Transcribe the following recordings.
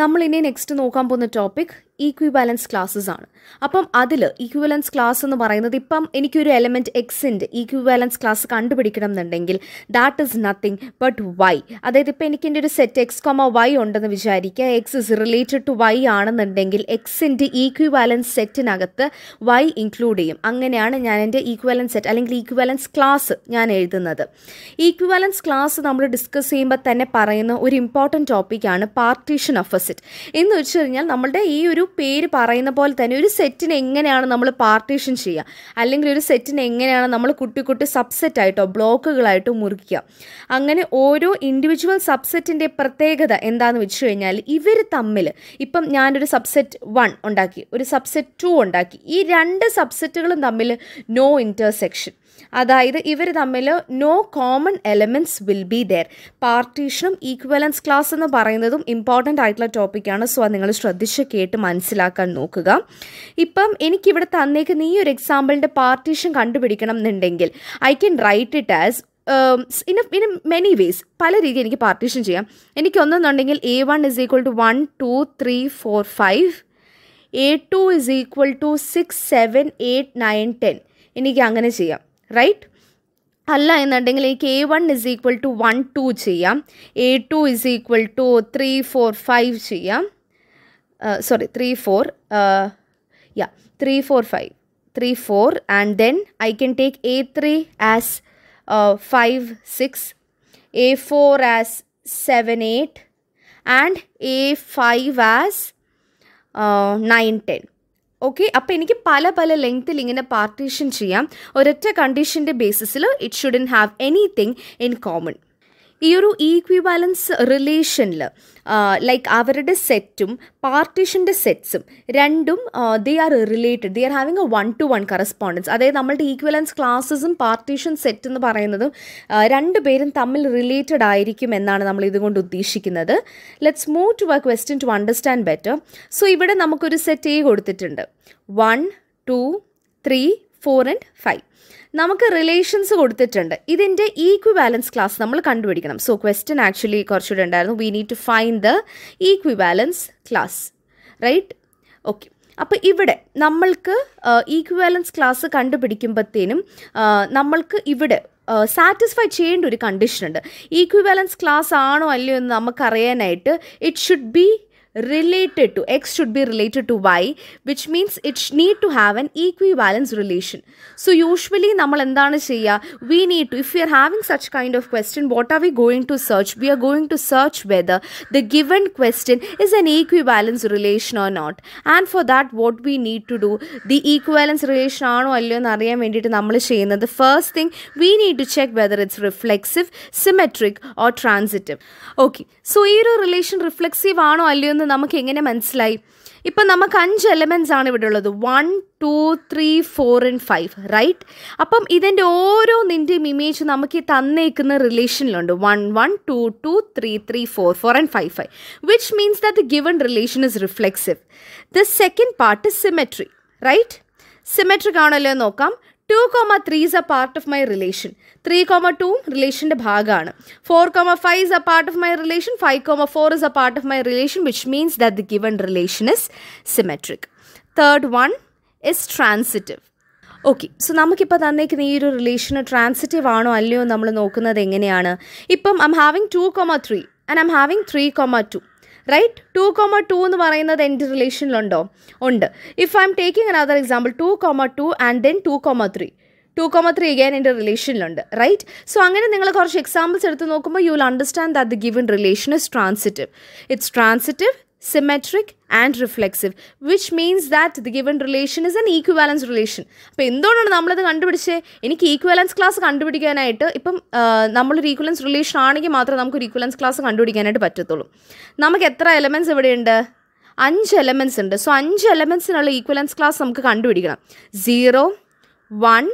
നമ്മൾ ഇനി നെക്സ്റ്റ് നോക്കാൻ പോകുന്ന ടോപ്പിക് ഈക്വിബാലൻസ് ക്ലാസ്സസ് ആണ് അപ്പം അതിൽ ഈക്വിബാലൻസ് ക്ലാസ് എന്ന് പറയുന്നത് ഇപ്പം എനിക്കൊരു എലമെൻറ്റ് എക്സിൻ്റെ ഈക്വിബാലൻസ് ക്ലാസ് കണ്ടുപിടിക്കണം എന്നുണ്ടെങ്കിൽ that is nothing but y അതായത് ഇപ്പം എനിക്ക് എൻ്റെ ഒരു സെറ്റ് എക്സ് കോമ വൈ ഉണ്ടെന്ന് വിചാരിക്കുക x is related to y ആണെന്നുണ്ടെങ്കിൽ എക്സിൻ്റെ ഈക്വിബാലൻസ് സെറ്റിനകത്ത് വൈ ഇൻക്ലൂഡ് ചെയ്യും അങ്ങനെയാണ് ഞാൻ എൻ്റെ ഈക്വിബാലൻസ് സെറ്റ് അല്ലെങ്കിൽ ഈക്വിബാലൻസ് ക്ലാസ് ഞാൻ എഴുതുന്നത് ഈക്വിബാലൻസ് ക്ലാസ് നമ്മൾ ഡിസ്കസ് ചെയ്യുമ്പോൾ തന്നെ പറയുന്ന ഒരു ഇമ്പോർട്ടൻറ്റ് ടോപ്പിക്കാണ് പാർട്ടീഷൻ ഓഫ് എ സെറ്റ് എന്ന് വെച്ച് കഴിഞ്ഞാൽ നമ്മളുടെ ഈ ഒരു പേര് പറയുന്ന പോലെ തന്നെ ഒരു സെറ്റിനെ എങ്ങനെയാണ് നമ്മൾ പാർട്ടീഷൻ ചെയ്യുക അല്ലെങ്കിൽ ഒരു സെറ്റിനെ എങ്ങനെയാണ് നമ്മൾ കുട്ടി കുട്ടി സബ്സെറ്റായിട്ടോ ബ്ലോക്കുകളായിട്ടോ മുറിക്കുക അങ്ങനെ ഓരോ ഇൻഡിവിജ്വൽ സബ്സെറ്റിൻ്റെ പ്രത്യേകത എന്താണെന്ന് വെച്ച് കഴിഞ്ഞാൽ ഇവർ തമ്മിൽ ഇപ്പം ഞാനൊരു സബ്സെറ്റ് വൺ ഉണ്ടാക്കി ഒരു സബ്സെറ്റ് ടു ഉണ്ടാക്കി ഈ രണ്ട് സബ്സെറ്റുകളും തമ്മിൽ നോ ഇൻ്റർസെക്ഷൻ അതായത് ഇവർ തമ്മിൽ no common elements will be there പാർട്ടീഷനും ഈക്വലൻസ് ക്ലാസ് എന്ന് പറയുന്നതും ഇമ്പോർട്ടൻ്റ് ആയിട്ടുള്ള ടോപ്പിക്കാണ് സോ നിങ്ങൾ ശ്രദ്ധിച്ച് കേട്ട് മനസ്സിലാക്കാൻ നോക്കുക ഇപ്പം എനിക്കിവിടെ തന്നേക്കുന്ന ഈ ഒരു എക്സാമ്പിളിൻ്റെ പാർട്ടീഷൻ കണ്ടുപിടിക്കണം എന്നുണ്ടെങ്കിൽ I can write it as in in many ways പല രീതി എനിക്ക് പാർട്ടീഷൻ ചെയ്യാം എനിക്കൊന്നെന്നുണ്ടെങ്കിൽ a one is equal to one two three four five a two is equal to six seven eight nine ten എനിക്ക് അങ്ങനെ ചെയ്യാം റൈറ്റ് അല്ല എന്നുണ്ടെങ്കിൽ എനിക്ക് a one is equal to one two ചെയ്യാം a two is equal to three four five ചെയ്യാം Uh, sorry, 3, 4. Uh, yeah, 3, 4, 5. 3, 4. And then I can take A3 as uh, 5, 6. A4 as 7, 8. And A5 as uh, 9, 10. Okay, appa enikki pala pala length il ingana partition chiyam. Or condition de basis ilo, it shouldn't have anything in common. ഈ ഒരു equivalence റിലേഷനിൽ like അവരുടെ സെറ്റും പാർട്ടീഷൻ്റെ സെറ്റ്സും രണ്ടും they are related they are having a one to one correspondence അതായത് നമ്മളുടെ ഈക്വലൻസ് ക്ലാസ്സസും പാർട്ടീഷൻ സെറ്റ് എന്ന് പറയുന്നതും രണ്ട് പേരും തമ്മിൽ റിലേറ്റഡ് ആയിരിക്കും എന്നാണ് നമ്മൾ ഇതുകൊണ്ട് ഉദ്ദേശിക്കുന്നത് let's move to a question to understand better so ഇവിടെ നമുക്കൊരു സെറ്റ് എ കൊടുത്തിട്ടുണ്ട് one two three four and five നമുക്ക് റിലേഷൻസ് കൊടുത്തിട്ടുണ്ട് ഇതിൻ്റെ ഈക്വി ബാലൻസ് ക്ലാസ് നമ്മൾ കണ്ടുപിടിക്കണം സോ ക്വസ്റ്റ്യൻ ആക്ച്വലി കുറച്ചുകൂടെ ഉണ്ടായിരുന്നു V need to find the ഈക്വി balance class right okay അപ്പോൾ ഇവിടെ നമ്മൾക്ക് ഈക്വി uh, ബാലൻസ് ക്ലാസ് കണ്ടുപിടിക്കുമ്പോഴത്തേനും uh, നമ്മൾക്ക് ഇവിടെ സാറ്റിസ്ഫൈ uh, ചെയ്യേണ്ട ഒരു കണ്ടീഷനുണ്ട് ഈക്വി ബാലൻസ് ക്ലാസ് ആണോ അല്ലയോ എന്ന് നമുക്കറിയാനായിട്ട് it should be related to x should be related to y which means it need to have an equivalence relation so usually നമ്മൾ എന്താണ് ചെയ്യുക we need to if we are having such kind of question what are we going to search we are going to search whether the given question is an equivalence relation or not and for that what we need to do the equivalence relation ആണോ അല്ലയോ എന്ന് അറിയാൻ വേണ്ടിയിട്ട് നമ്മൾ The first thing we need to check whether it's reflexive symmetric or transitive okay so ഈ relation reflexive ആണോ അല്ലയോ നമുക്ക് എങ്ങനെ മനസ്സിലായി ഇപ്പം നമുക്ക് അഞ്ച് എലമെൻറ്റ്സ് ആണ് ഇവിടെ ഉള്ളത് one two three four and five right അപ്പം ഇതിൻ്റെ ഓരോന്നിൻ്റെയും ഇമേജ് നമുക്ക് ഈ തന്നേക്കുന്ന റിലേഷനിലുണ്ട് one one two two three three four four and five five which means that the given relation is reflexive the second part is symmetry right symmetric ആണല്ലോ നോക്കാം two comma three is a part of my relation three comma two റിലേഷൻ്റെ ഭാഗമാണ് four comma five is a part of my relation five comma four is a part of my relation which means that the given relation is symmetric third one is transitive okay so നമുക്കിപ്പോൾ തന്നേക്കുന്ന ഈ ഒരു റിലേഷന് transitive ആണോ അല്ലയോ നമ്മൾ നോക്കുന്നത് എങ്ങനെയാണ് ഇപ്പം I'm having two comma three and I'm having three comma two right two comma two എന്ന് പറയുന്നത് എൻ്റെ റിലേഷനിലുണ്ടോ ഉണ്ട് if I'm taking another example two comma two and then two comma three two comma three again എൻ്റെ റിലേഷനിലുണ്ട് right so അങ്ങനെ നിങ്ങൾ കുറച്ച് എക്സാമ്പിൾസ് എടുത്ത് നോക്കുമ്പോൾ you will understand that the given relation is transitive it's transitive symmetric and reflexive which means that the given relation is an equivalence relation അപ്പോൾ എന്തുകൊണ്ടാണ് നമ്മളത് കണ്ടുപിടിച്ചത് എനിക്ക് ഈക്വാലൻസ് ക്ലാസ് കണ്ടുപിടിക്കാനായിട്ട് ഇപ്പം നമ്മളൊരു ഈക്വലൻസ് റിലേഷൻ ആണെങ്കിൽ മാത്രമേ നമുക്ക് ഒരു ഈക്വലൻസ് ക്ലാസ് കണ്ടുപിടിക്കാനായിട്ട് പറ്റത്തുള്ളൂ നമുക്ക് എത്ര എലമെൻസ് ഇവിടെയുണ്ട് അഞ്ച് എലമെൻസ് ഉണ്ട് സോ അഞ്ച് എലമെൻസിനുള്ള ഈക്വലൻസ് ക്ലാസ് നമുക്ക് കണ്ടുപിടിക്കണം zero one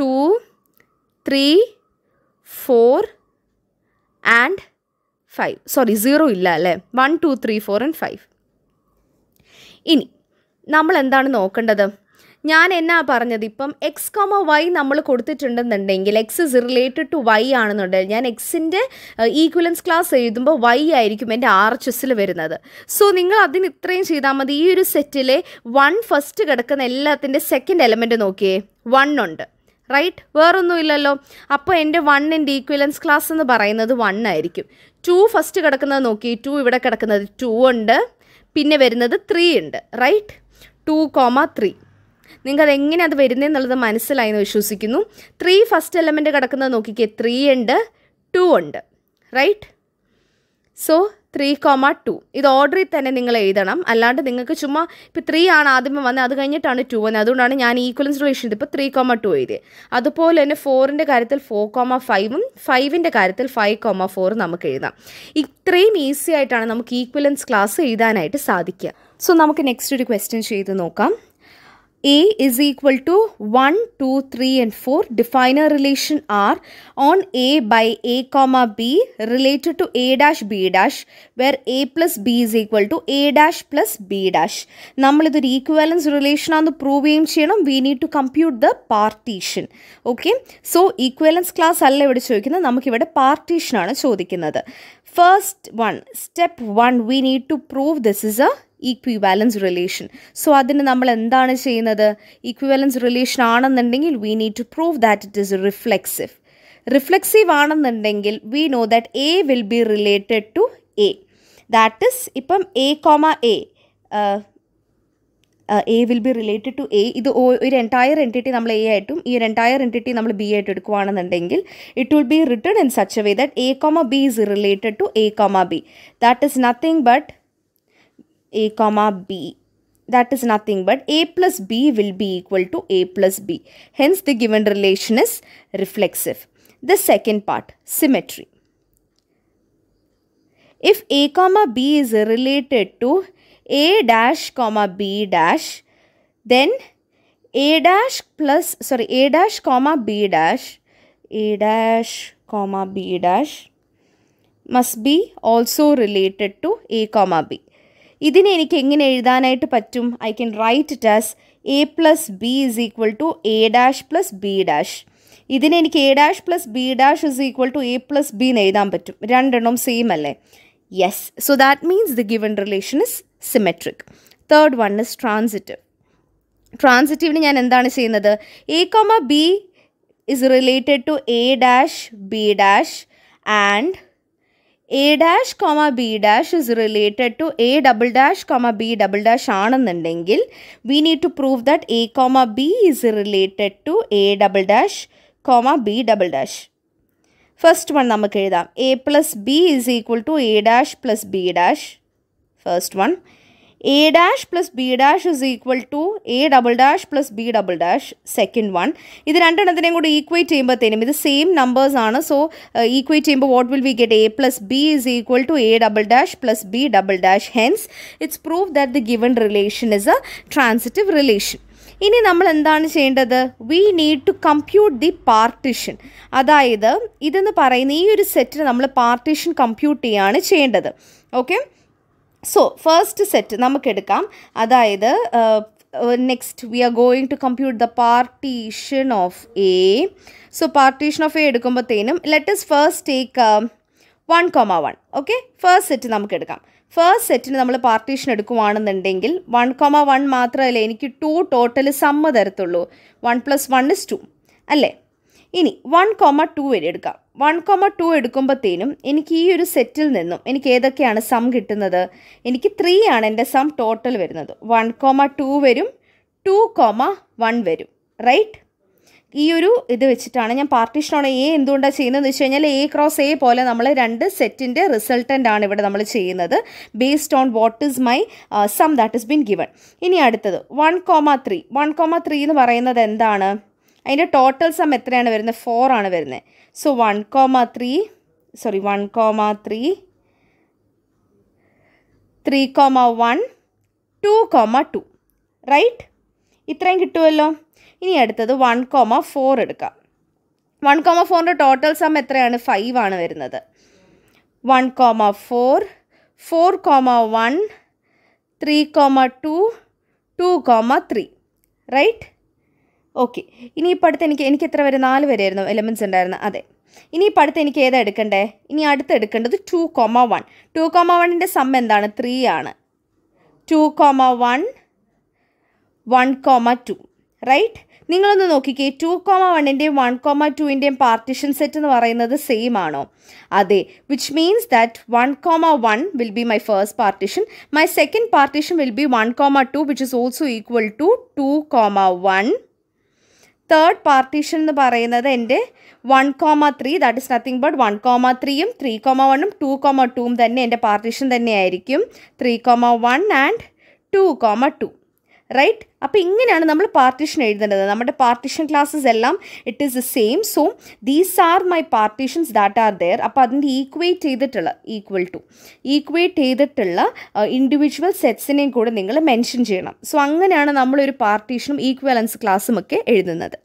two three four and five sorry zero ഇല്ല അല്ലേ one two three four and five ഇനി നമ്മൾ എന്താണ് നോക്കേണ്ടത് ഞാൻ എന്നാ പറഞ്ഞത് ഇപ്പം എക്സ് കോമ വൈ നമ്മൾ കൊടുത്തിട്ടുണ്ടെന്നുണ്ടെങ്കിൽ x is related to y ആണെന്നുണ്ടെങ്കിൽ ഞാൻ എക്സിൻ്റെ ഈക്വലൻസ് ക്ലാസ് എഴുതുമ്പോൾ വൈ ആയിരിക്കും എൻ്റെ ആർ എച്ച് എസ്സിൽ വരുന്നത് സോ നിങ്ങൾ അതിന് ഇത്രയും ചെയ്താൽ മതി ഈ ഒരു സെറ്റിലെ വൺ ഫസ്റ്റ് കിടക്കുന്ന എല്ലാത്തിൻ്റെ സെക്കൻഡ് എലമെൻറ്റ് നോക്കിയേ വൺ ഉണ്ട് റൈറ്റ് വേറൊന്നുമില്ലല്ലോ അപ്പോൾ എൻ്റെ വണ്ണിൻ്റെ ഈക്വലൻസ് ക്ലാസ് എന്ന് പറയുന്നത് വൺ ആയിരിക്കും ടു ഫസ്റ്റ് കിടക്കുന്നത് നോക്കി ടു ഇവിടെ കിടക്കുന്നത് ടു ഉണ്ട് പിന്നെ വരുന്നത് ത്രീ ഉണ്ട് റൈറ്റ് ടു കോമ ത്രീ നിങ്ങൾക്ക് എങ്ങനെ അത് എന്നുള്ളത് മനസ്സിലായി എന്ന് വിശ്വസിക്കുന്നു ത്രീ ഫസ്റ്റ് എലമെൻറ്റ് കിടക്കുന്നത് നോക്കിക്കേ ത്രീ ഉണ്ട് ടു ഉണ്ട് right so three comma two ഇത് ഓർഡറിൽ തന്നെ നിങ്ങൾ എഴുതണം അല്ലാണ്ട് നിങ്ങൾക്ക് ചുമ്മാ ഇപ്പോൾ ത്രീ ആണ് ആദ്യമേ വന്നത് അത് കഴിഞ്ഞിട്ടാണ് ടു വന്നത് അതുകൊണ്ടാണ് ഞാൻ ഈക്വലൻസ് റിലേഷൻ ഇപ്പോൾ ത്രീ കോമ ടു എഴുതിയത് അതുപോലെ തന്നെ ഫോറിൻ്റെ കാര്യത്തിൽ ഫോർ കോമ ഫൈവും ഫൈവിൻ്റെ കാര്യത്തിൽ ഫൈവ് കോമ ഫോറും നമുക്ക് എഴുതാം ഇത്രയും ഈസി ആയിട്ടാണ് നമുക്ക് ഈക്വലൻസ് ക്ലാസ് എഴുതാനായിട്ട് സാധിക്കുക സോ നമുക്ക് നെക്സ്റ്റ് ഒരു ക്വസ്റ്റ്യൻ ചെയ്ത് നോക്കാം A is equal to 1, 2, 3 and 4. Define a relation R on A by A comma B related to A dash B dash where A plus B is equal to A dash plus B dash. Nammal idur equivalence relation on the proveyam chayenam we need to compute the partition. Okay. So equivalence class alle evadu choyikinna namak evadu partition anna choyikinna First one, step one we need to prove this is a equivalence relation so അതിന് നമ്മൾ എന്താണ് ചെയ്യുന്നത് equivalence relation ആണെന്നുണ്ടെങ്കിൽ we need to prove that it is reflexive reflexive ആണെന്നുണ്ടെങ്കിൽ we know that a will be related to a that is ഇപ്പം a comma a a will be related to a ഇത് ഒരു entire entity നമ്മൾ A ആയിട്ടും ഈ ഒരു entire entity നമ്മൾ b ആയിട്ട് എടുക്കുകയാണെന്നുണ്ടെങ്കിൽ it will be written in such a way that a comma b is related to a comma b that is nothing but a comma b that is nothing but a plus b will be equal to a plus b hence the given relation is reflexive the second part symmetry if a comma b is related to a dash comma b dash then a dash plus sorry a dash comma b dash a dash comma b dash must be also related to a comma b ഇതിനെ എനിക്ക് എങ്ങനെ എഴുതാനായിട്ട് പറ്റും I can write it as a plus b is equal to a dash plus b dash ഇതിനെ എനിക്ക് a dash plus b dash is equal to a plus b എന്ന് എഴുതാൻ പറ്റും രണ്ടെണ്ണം സെയിം അല്ലേ yes so that means the given relation is symmetric third one is transitive ട്രാൻസിറ്റീവിന് ഞാൻ എന്താണ് ചെയ്യുന്നത് a comma b is related to a dash b dash and a dash comma b dash is related to a double dash comma b double dash we need to prove that a comma b is related to a double dash comma b double dash first one namak a plus b is equal to a dash plus b dash first one a dash plus b dash is equal to a double dash plus b double dash second one ഇത് രണ്ടെണ്ണത്തിനെയും കൂടി equate ചെയ്യുമ്പോഴത്തേനും ഇത് same numbers ആണ് so equate ചെയ്യുമ്പോൾ what will we get a plus b is equal to a double dash plus b double dash hence it's prove that the given relation is a transitive relation ഇനി നമ്മൾ എന്താണ് ചെയ്യേണ്ടത് we need to compute the partition അതായത് ഇതെന്ന് പറയുന്ന ഈ ഒരു സെറ്റിന് നമ്മൾ പാർട്ടിഷൻ കമ്പ്യൂട്ട് ചെയ്യുകയാണ് ചെയ്യേണ്ടത് ഓക്കെ സോ ഫസ്റ്റ് സെറ്റ് നമുക്കെടുക്കാം അതായത് next we are going to compute the partition of a so partition of a എടുക്കുമ്പോഴത്തേനും let is first take one comma one okay first set നമുക്ക് എടുക്കാം ഫസ്റ്റ് സെറ്റിന് നമ്മൾ partition എടുക്കുവാണെന്നുണ്ടെങ്കിൽ വൺ കോമ വൺ മാത്രമല്ല എനിക്ക് ടു ടോട്ടൽ സമ്മ തരത്തുള്ളൂ one plus one is two അല്ലേ ഇനി വൺ കോമ ടു വരെ എടുക്കാം വൺ കോമ ടു എടുക്കുമ്പോഴത്തേനും എനിക്ക് ഈ ഒരു സെറ്റിൽ നിന്നും എനിക്ക് ഏതൊക്കെയാണ് സം കിട്ടുന്നത് എനിക്ക് ത്രീ ആണ് എൻ്റെ സം ടോട്ടൽ വരുന്നത് വൺ കോമ ടു വരും ടു കോമ വൺ വരും റൈറ്റ് ഈ ഒരു ഇത് വെച്ചിട്ടാണ് ഞാൻ പാർട്ടീഷനാണ് എ എന്തുകൊണ്ടാണ് ചെയ്യുന്നതെന്ന് വെച്ച് കഴിഞ്ഞാൽ എ ക്രോസ് എ പോലെ നമ്മൾ രണ്ട് സെറ്റിൻ്റെ റിസൾട്ടൻ്റ് ആണ് ഇവിടെ നമ്മൾ ചെയ്യുന്നത് based on what is my sum that is been given ഇനി അടുത്തത് one comma three one comma three എന്ന് പറയുന്നത് എന്താണ് അതിൻ്റെ ടോട്ടൽ സം എത്രയാണ് വരുന്നത് ഫോർ ആണ് വരുന്നത് so one comma three sorry one comma three three comma one two comma two right ഇത്രയും കിട്ടുമല്ലോ ഇനി അടുത്തത് വൺ കോമ ഫോർ എടുക്കാം വൺ കോമ ഫോറിൻ്റെ ടോട്ടൽ സം എത്രയാണ് ഫൈവ് ആണ് വരുന്നത് one comma four four comma one three comma two two comma three right okay ഇനി ഈ അടുത്ത് എനിക്ക് എനിക്ക് എത്ര വരെ നാല് വരെയായിരുന്നു എലമെൻറ്റ്സ് ഉണ്ടായിരുന്നു അതെ ഇനി ഈ അടുത്ത് എനിക്ക് ഏതാ എടുക്കണ്ടേ ഇനി അടുത്ത് എടുക്കേണ്ടത് two comma one two comma വണ്ണിൻ്റെ സമ്മ എന്താണ് ത്രീ ആണ് two comma one one comma two right നിങ്ങളൊന്ന് നോക്കിക്കേ ടു കോമ വണ്ണിൻ്റെയും വൺ കോമ ടുവിൻ്റെയും പാർട്ടിഷൻ സെറ്റ് എന്ന് പറയുന്നത് സെയിം ആണോ അതെ which means that one comma one will be my first partition my second partition will be one comma two which is also equal to two comma one third partition എന്ന് പറയുന്നത് എൻ്റെ one comma three that is nothing but one comma ത്രീയും three comma വണ്ണും two comma ടൂവും തന്നെ എൻ്റെ partition തന്നെയായിരിക്കും three comma one and two comma two right അപ്പോൾ ഇങ്ങനെയാണ് നമ്മൾ പാർട്ടീഷൻ എഴുതേണ്ടത് നമ്മുടെ പാർട്ടീഷൻ ക്ലാസ്സസ് എല്ലാം it is the same so these are my partitions that are there അപ്പോൾ അതിൻ്റെ ഈക്വേറ്റ് ചെയ്തിട്ടുള്ള ഈക്വൽ ടു ഈക്വേറ്റ് ചെയ്തിട്ടുള്ള ഇൻഡിവിജ്വൽ സെറ്റ്സിനെയും കൂടെ നിങ്ങൾ മെൻഷൻ ചെയ്യണം സോ അങ്ങനെയാണ് നമ്മളൊരു പാർട്ടീഷനും ഈക്വലൻസ് ക്ലാസ്സും ഒക്കെ എഴുതുന്നത്